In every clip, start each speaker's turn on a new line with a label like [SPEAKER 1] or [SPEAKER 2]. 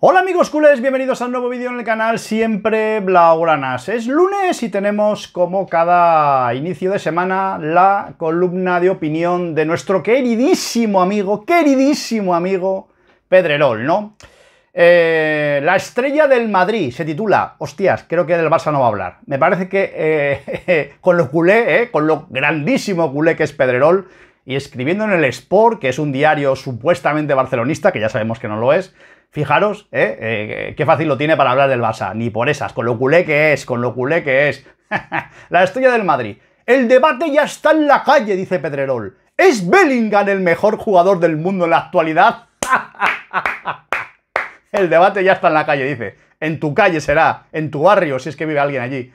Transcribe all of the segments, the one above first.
[SPEAKER 1] Hola amigos culés, bienvenidos a un nuevo vídeo en el canal Siempre Blaugranas. Es lunes y tenemos como cada inicio de semana la columna de opinión de nuestro queridísimo amigo, queridísimo amigo Pedrerol, ¿no? Eh, la estrella del Madrid se titula, hostias, creo que del Barça no va a hablar. Me parece que eh, con lo culé, eh, con lo grandísimo culé que es Pedrerol, y escribiendo en el Sport, que es un diario supuestamente barcelonista, que ya sabemos que no lo es, Fijaros, ¿eh? ¿eh? qué fácil lo tiene para hablar del Barça, ni por esas, con lo culé que es, con lo culé que es. la estrella del Madrid. El debate ya está en la calle, dice Pedrerol. ¿Es Bellingham el mejor jugador del mundo en la actualidad? el debate ya está en la calle, dice. En tu calle será, en tu barrio, si es que vive alguien allí.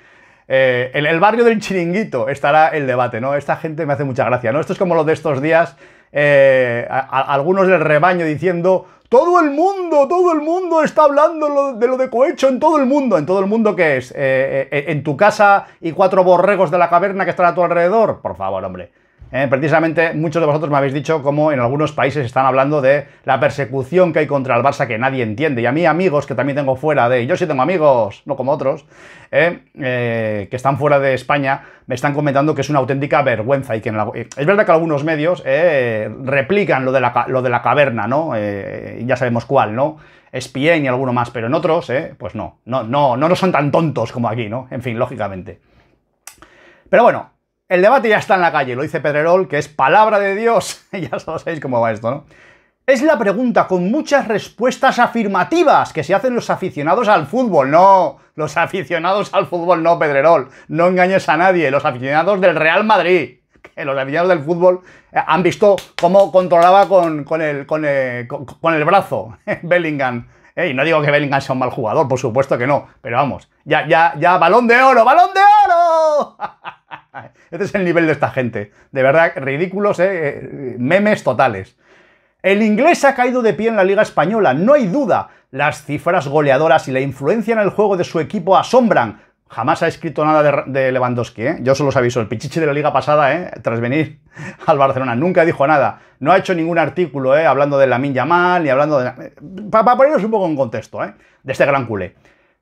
[SPEAKER 1] Eh, en el barrio del chiringuito estará el debate, ¿no? Esta gente me hace mucha gracia, ¿no? Esto es como lo de estos días eh, algunos del rebaño diciendo, todo el mundo, todo el mundo está hablando de lo de cohecho en todo el mundo. ¿En todo el mundo que es? Eh, eh, ¿En tu casa y cuatro borregos de la caverna que están a tu alrededor? Por favor, hombre. Eh, precisamente muchos de vosotros me habéis dicho cómo en algunos países están hablando de la persecución que hay contra el Barça que nadie entiende. Y a mí amigos que también tengo fuera de, yo sí tengo amigos, no como otros, eh, eh, que están fuera de España, me están comentando que es una auténtica vergüenza. Y que es verdad que algunos medios replican lo de, la, lo de la caverna, ¿no? ya sabemos cuál, ¿no? Espien y alguno más, pero en otros, pues no, no, no, no, no son tan tontos como aquí, ¿no? En fin, lógicamente. Pero bueno, el debate ya está en la calle, lo dice Pedrerol, que es palabra de Dios. ya sabéis cómo va esto, ¿no? Es la pregunta con muchas respuestas afirmativas que se hacen los aficionados al fútbol. No, los aficionados al fútbol no, Pedrerol. No engañes a nadie, los aficionados del Real Madrid. Que los aficionados del fútbol eh, han visto cómo controlaba con, eh, el, brazo Bellingham eh, y no digo que Bellingham sea un mal jugador, por supuesto que no, pero vamos, ya, ya, ya, balón de oro, balón de oro. Este es el nivel de esta gente. De verdad, ridículos, eh, eh, memes totales. El inglés ha caído de pie en la Liga Española, no hay duda. Las cifras goleadoras y la influencia en el juego de su equipo asombran. Jamás ha escrito nada de, Lewandowski, ¿eh? Yo solo los aviso, el pichichi de la liga pasada, Tras venir al Barcelona, nunca dijo nada. No ha hecho ningún artículo, Hablando de la Yamal, ni hablando de... Para, poneros un poco en contexto, De este gran culé.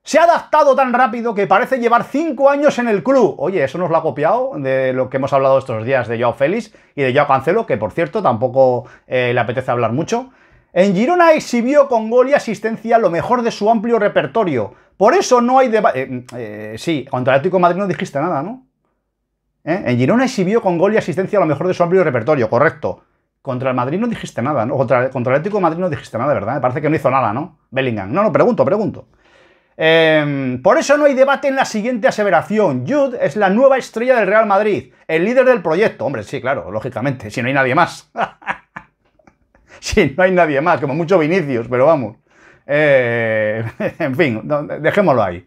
[SPEAKER 1] Se ha adaptado tan rápido que parece llevar 5 años en el club. Oye, eso nos lo ha copiado de lo que hemos hablado estos días de Joao Félix y de Joao Cancelo, que por cierto tampoco eh, le apetece hablar mucho. En Girona exhibió con gol y asistencia lo mejor de su amplio repertorio. Por eso no hay debate... Eh, eh, sí, contra el Atlético de Madrid no dijiste nada, ¿no? En Girona exhibió con gol y asistencia lo mejor de su amplio repertorio, correcto. Contra el Madrid no dijiste nada, ¿no? Contra, el Atlético de Madrid no dijiste nada, ¿verdad? Me parece que no hizo nada, ¿no? Bellingham. No, no, pregunto, pregunto. Em, por eso no hay debate en la siguiente aseveración. Jude es la nueva estrella del Real Madrid, el líder del proyecto. Hombre, sí, claro, lógicamente, si no hay nadie más. si no hay nadie más, como muchos Vinicius, pero vamos. Eh, en fin, dejémoslo ahí.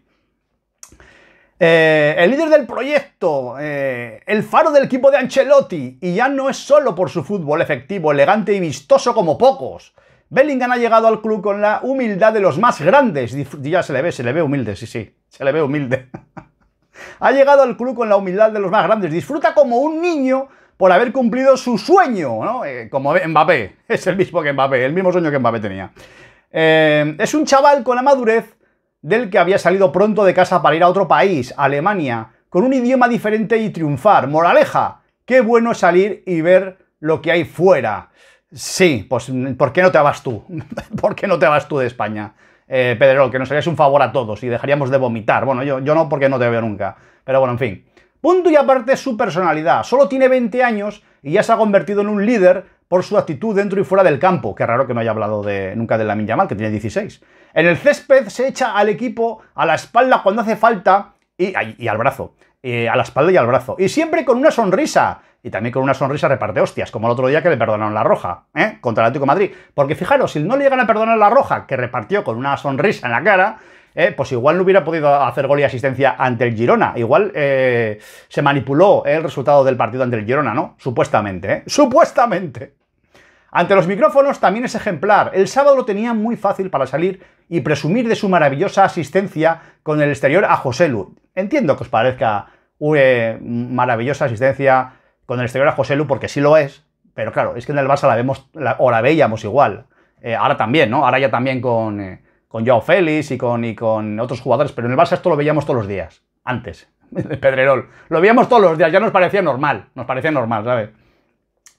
[SPEAKER 1] Eh, el líder del proyecto, eh, el faro del equipo de Ancelotti, y ya no es solo por su fútbol efectivo, elegante y vistoso como pocos, Bellingham ha llegado al club con la humildad de los más grandes. Ya se le ve, se le ve humilde, sí, sí, se le ve humilde. ha llegado al club con la humildad de los más grandes. Disfruta como un niño por haber cumplido su sueño, ¿no? Eh, como Mbappé, es el mismo que Mbappé, el mismo sueño que Mbappé tenía. Eh, es un chaval con la madurez del que había salido pronto de casa para ir a otro país, Alemania, con un idioma diferente y triunfar. Moraleja, qué bueno salir y ver lo que hay fuera. Sí, pues ¿por qué no te vas tú? ¿Por qué no te vas tú de España? Eh, Pedro, que nos harías un favor a todos y dejaríamos de vomitar. Bueno, yo, yo no porque no te veo nunca. Pero bueno, en fin. Punto y aparte su personalidad. Solo tiene 20 años y ya se ha convertido en un líder por su actitud dentro y fuera del campo. Qué raro que no haya hablado de, nunca de la milla mal, que tiene 16. En el césped se echa al equipo a la espalda cuando hace falta y al brazo a la espalda y al brazo. Y siempre con una sonrisa. Y también con una sonrisa reparte hostias, como el otro día que le perdonaron la roja, ¿eh? Contra el Atlético Madrid. Porque fijaros, si no le llegan a perdonar la roja, que repartió con una sonrisa en la cara, ¿eh? pues igual no hubiera podido hacer gol y asistencia ante el Girona. Igual eh, se manipuló ¿eh? el resultado del partido ante el Girona, ¿no? Supuestamente, Supuestamente. Ante los micrófonos también es ejemplar. El sábado lo tenía muy fácil para salir y presumir de su maravillosa asistencia con el exterior a José Lu. Entiendo que os parezca una eh, maravillosa asistencia con el exterior a José Lu, porque sí lo es, pero claro, es que en el Barça la vemos, la, o la veíamos igual. Eh, ahora también, ¿no? Ahora ya también con, eh, con Joao Félix y con, y con otros jugadores, pero en el Barça esto lo veíamos todos los días, antes, Pedrerol. Lo veíamos todos los días, ya nos parecía normal, nos parecía normal, ¿sabes?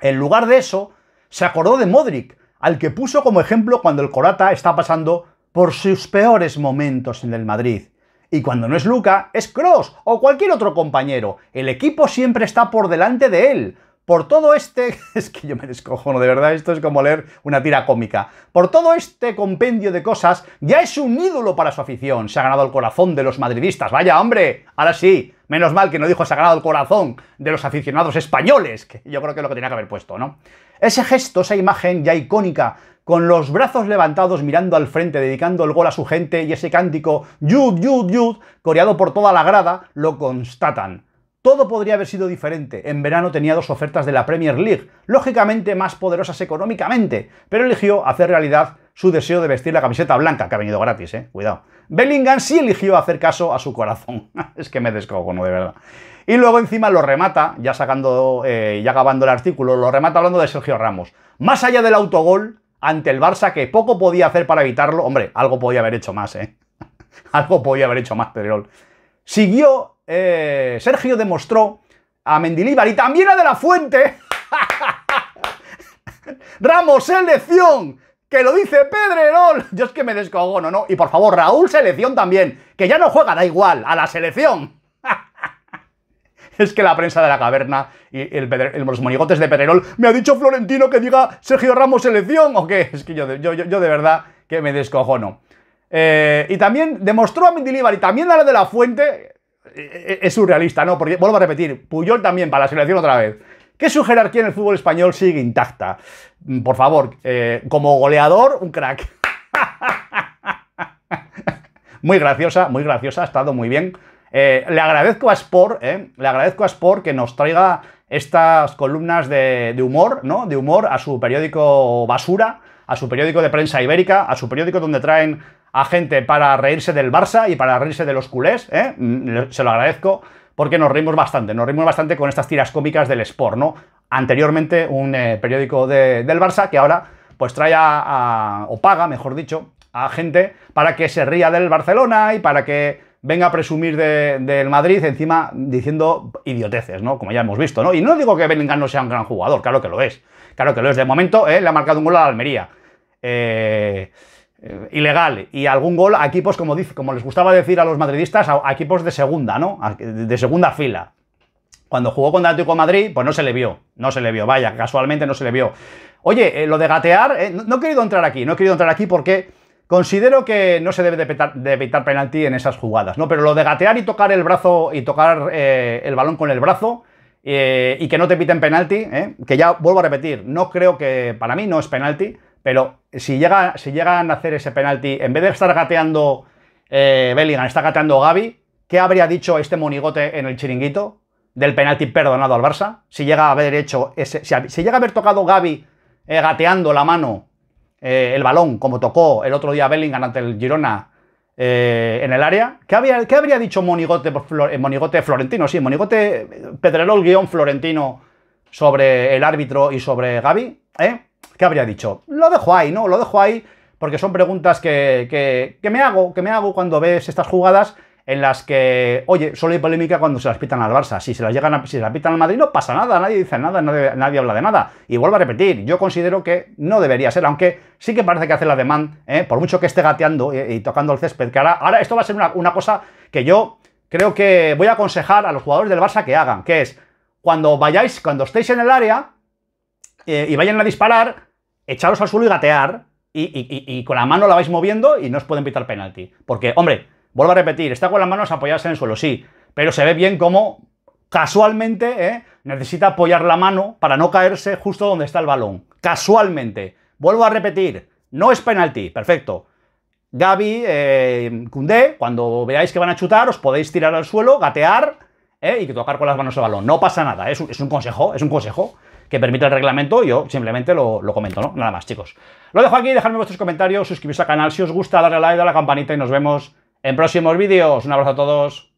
[SPEAKER 1] En lugar de eso, se acordó de Modric, al que puso como ejemplo cuando el Corata está pasando por sus peores momentos en el Madrid. Y cuando no es Luca, es Cross o cualquier otro compañero. El equipo siempre está por delante de él. Por todo este... Es que yo me no de verdad, esto es como leer una tira cómica. Por todo este compendio de cosas, ya es un ídolo para su afición. Se ha ganado el corazón de los madridistas. Vaya, hombre, ahora sí. Menos mal que no dijo se ha ganado el corazón de los aficionados españoles, que yo creo que es lo que tenía que haber puesto, ¿no? Ese gesto, esa imagen ya icónica con los brazos levantados mirando al frente, dedicando el gol a su gente y ese cántico Yud, Yud, Yud, coreado por toda la grada, lo constatan. Todo podría haber sido diferente. En verano tenía dos ofertas de la Premier League, lógicamente más poderosas económicamente, pero eligió hacer realidad su deseo de vestir la camiseta blanca, que ha venido gratis, eh, cuidado. Bellingham sí eligió hacer caso a su corazón. es que me no, de verdad. Y luego encima lo remata, ya sacando, eh, ya acabando el artículo, lo remata hablando de Sergio Ramos. Más allá del autogol, ante el Barça, que poco podía hacer para evitarlo. Hombre, algo podía haber hecho más, ¿eh? algo podía haber hecho más Pedrerol. Siguió, eh, Sergio demostró a Mendilíbar y también a De La Fuente. Ramos, selección, que lo dice Pedrerol. Yo es que me descogono, ¿no? Y por favor, Raúl, selección también, que ya no juega, da igual, a la selección. es que la prensa de la caverna y el, los monigotes de Pererol me ha dicho Florentino que diga Sergio Ramos selección, o qué, es que yo, yo, de verdad que me descojono. Eh, y también demostró a Mendilibar y también a la de la Fuente, eh, eh, es surrealista, ¿no? Porque, vuelvo a repetir, Puyol también para la selección otra vez que su jerarquía en el fútbol español sigue intacta. Mm, por favor, como goleador, un crack. muy graciosa, muy graciosa, ha estado muy bien. Eh, le agradezco a Sport, eh, le agradezco a que nos traiga estas columnas de, humor, ¿no? De humor a su periódico basura, a su periódico de prensa ibérica, a su periódico donde traen a gente para reírse del Barça y para reírse de los culés, ¿eh? mm, Se lo agradezco porque nos reímos bastante, nos reímos bastante con estas tiras cómicas del Sport, ¿no? Anteriormente un periódico del Barça que ahora pues trae o paga, mejor dicho, a gente para que se ría del Barcelona y para que venga a presumir del Madrid, encima diciendo idioteces, ¿no? Como ya hemos visto, ¿no? Y no digo que Bellingham no sea un gran jugador, claro que lo es. Claro que lo es. De momento, ¿eh? le ha marcado un gol a Almería. Eh, eh, ilegal. Y algún gol a equipos, como, como les gustaba decir a los madridistas, a, equipos de segunda, ¿no? de segunda fila. Cuando jugó con Atlético Madrid, pues no se le vio. No se le vio. Vaya, casualmente no se le vio. Oye, eh, lo de gatear, no, he querido entrar aquí. No he querido entrar aquí porque Considero que no se debe de, evitar penalti en esas jugadas, ¿no? Pero lo de gatear y tocar el brazo y tocar eh, el balón con el brazo eh, y que no te piten penalti, ¿eh? que ya vuelvo a repetir, no creo que para mí no es penalti, pero si, llega, llegan a hacer ese penalti, en vez de estar gateando Bellingham, está gateando Gaby, ¿qué habría dicho este monigote en el chiringuito? del penalti perdonado al Barça. Si llega a haber hecho ese, si, llega a haber tocado Gaby gateando la mano eh, el balón, como tocó el otro día Bellingham ante el Girona eh, en el área. ¿Qué, habría dicho Monigote, eh, Monigote Florentino? Sí, Monigote el guión Florentino sobre el árbitro y sobre Gaby. ¿Qué habría dicho? Lo dejo ahí, ¿no? Lo dejo ahí porque son preguntas que, me hago, que me hago cuando ves estas jugadas en las que, oye, solo hay polémica cuando se las pitan al Barça. Si se las llegan si se las pitan al Madrid, no pasa nada, nadie dice nada, nadie, habla de nada. Y vuelvo a repetir, yo considero que no debería ser, aunque sí que parece que hace la demanda, ¿eh? por mucho que esté gateando y, tocando el césped, que ahora, ahora esto va a ser una, cosa que yo creo que voy a aconsejar a los jugadores del Barça que hagan, que es cuando vayáis, cuando estéis en el área eh, y vayan a disparar, echaros al suelo y gatear, y, y, con la mano la vais moviendo y no os pueden pitar penalti. Porque, hombre, Vuelvo a repetir, está con las manos apoyadas en el suelo, sí, pero se ve bien cómo casualmente eh, necesita apoyar la mano para no caerse justo donde está el balón. Casualmente. Vuelvo a repetir, no es penalti, perfecto. Gaby, eh, cuando veáis que van a chutar, os podéis tirar al suelo, gatear ¿eh? y tocar con las manos el balón. No pasa nada, es un, consejo, es un consejo que permite el reglamento, yo simplemente lo, comento, ¿no? Nada más, chicos. Lo dejo aquí, dejadme vuestros comentarios, suscribiros al canal si os gusta, darle a like, a la campanita y nos vemos en próximos vídeos. Un abrazo a todos.